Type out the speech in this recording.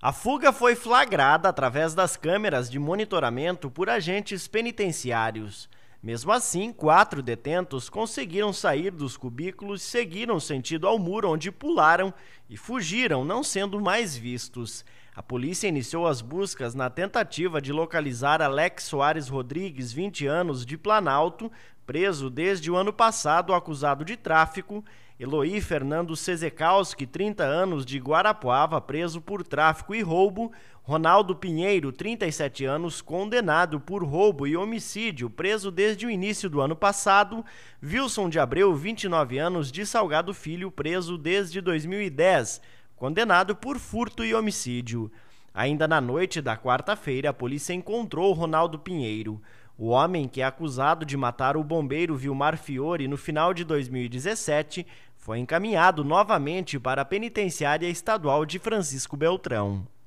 A fuga foi flagrada através das câmeras de monitoramento por agentes penitenciários. Mesmo assim, quatro detentos conseguiram sair dos cubículos, seguiram sentido ao muro onde pularam e fugiram, não sendo mais vistos. A polícia iniciou as buscas na tentativa de localizar Alex Soares Rodrigues, 20 anos, de Planalto, preso desde o ano passado acusado de tráfico, Eloí Fernando Sezekowski, 30 anos, de Guarapuava, preso por tráfico e roubo, Ronaldo Pinheiro, 37 anos, condenado por roubo e homicídio, preso desde o início do ano passado, Wilson de Abreu, 29 anos, de Salgado Filho, preso desde 2010 condenado por furto e homicídio. Ainda na noite da quarta-feira, a polícia encontrou Ronaldo Pinheiro. O homem que é acusado de matar o bombeiro Vilmar Fiore no final de 2017 foi encaminhado novamente para a penitenciária estadual de Francisco Beltrão.